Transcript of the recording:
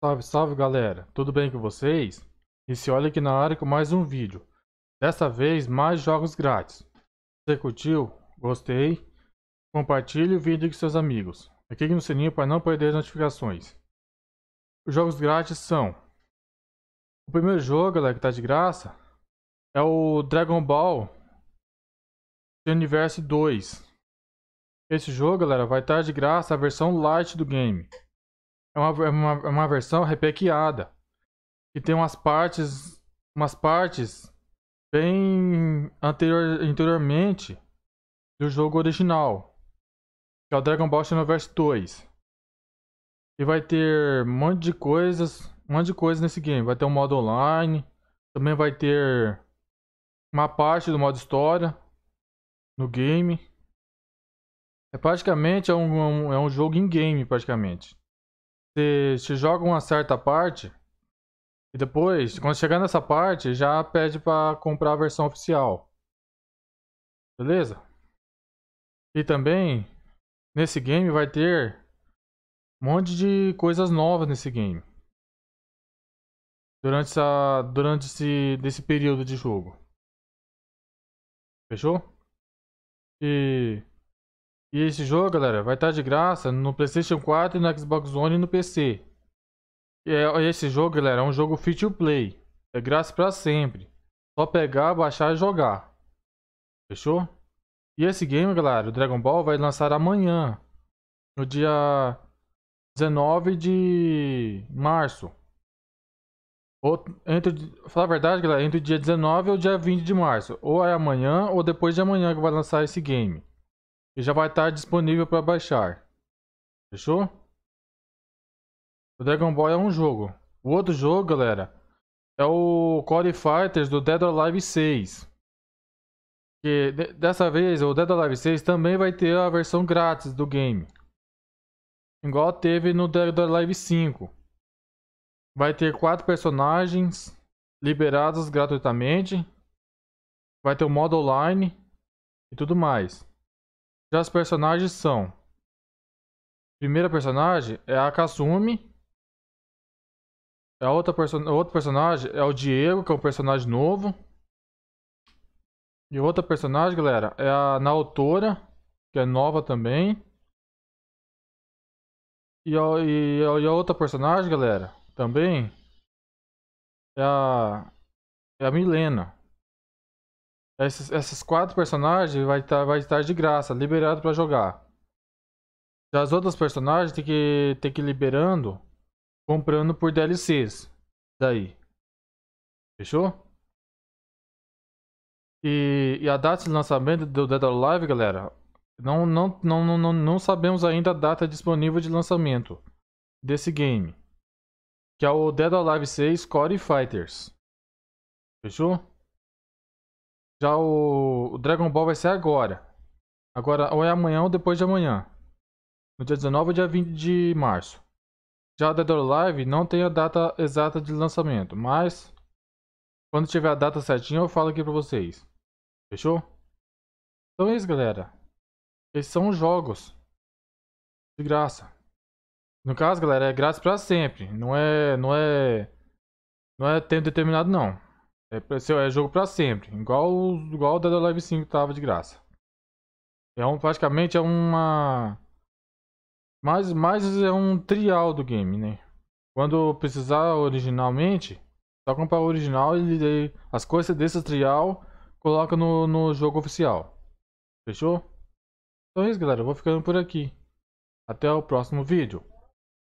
Salve, salve galera, tudo bem com vocês? E se olha aqui na área com mais um vídeo. Dessa vez, mais jogos grátis. Você curtiu? Gostei? Compartilhe o vídeo com seus amigos. Clique no sininho para não perder as notificações. Os jogos grátis são... O primeiro jogo, galera, que está de graça, é o Dragon Ball Universe 2. Esse jogo, galera, vai estar tá de graça a versão light do game é uma, é uma, é uma versão repequeada. E tem umas partes. Umas partes bem anterior, anteriormente do jogo original. Que é o Dragon Ball Xenoverse 2. E vai ter um monte de coisas. Um monte de coisas nesse game. Vai ter um modo online. Também vai ter uma parte do modo história no game. É praticamente é um, é um é jogo em game praticamente. Você, você joga uma certa parte e depois, quando chegar nessa parte, já pede para comprar a versão oficial. Beleza? E também, nesse game vai ter um monte de coisas novas nesse game. Durante, essa, durante esse desse período de jogo. Fechou? E e esse jogo, galera, vai estar tá de graça no PlayStation 4, no Xbox One e no PC. É, e esse jogo, galera, é um jogo free to play. É graça para sempre. Só pegar, baixar e jogar. Fechou? E esse game, galera, o Dragon Ball vai lançar amanhã, no dia 19 de março. Ou, entre, falar a verdade, galera, entre o dia 19 e o dia 20 de março. Ou é amanhã ou depois de amanhã que vai lançar esse game. E já vai estar tá disponível para baixar. Fechou? O Dragon Ball é um jogo. O outro jogo, galera, é o Core Fighters do Dead or Alive 6. Que dessa vez o Dead or Alive 6 também vai ter a versão grátis do game. Igual teve no Dead or Alive 5. Vai ter quatro personagens liberados gratuitamente. Vai ter o modo online e tudo mais. Já as personagens são... Primeira personagem é a Kasumi. A outra perso... outro personagem é o Diego, que é um personagem novo. E outra personagem, galera, é a Naotora, que é nova também. E a, e a, e a outra personagem, galera, também é a, é a Milena. Esses, esses quatro personagens vai estar tá, vai estar de graça, liberado para jogar. Já as outras personagens tem que tem que ir liberando, comprando por DLCs. Daí. Fechou? E, e, a data de lançamento do Dead or Alive, galera, não, não, não, não, não sabemos ainda a data disponível de lançamento desse game. Que é o Dead or Alive 6 Core Fighters. Fechou? Já o, o Dragon Ball vai ser agora. Agora, ou é amanhã ou depois de amanhã. No dia 19 ou dia 20 de março. Já a Dead or Alive não tem a data exata de lançamento, mas quando tiver a data certinha eu falo aqui pra vocês. Fechou? Então é isso, galera. Esses são os jogos. De graça. No caso, galera, é grátis pra sempre. Não é. Não é. Não é tempo determinado, não. É, é jogo pra sempre. Igual, igual o Dead or 5 tava de graça. É um, praticamente é uma... mais mais é um trial do game, né? Quando precisar originalmente, só comprar o original e as coisas desse trial coloca no, no jogo oficial. Fechou? Então é isso, galera. Eu vou ficando por aqui. Até o próximo vídeo.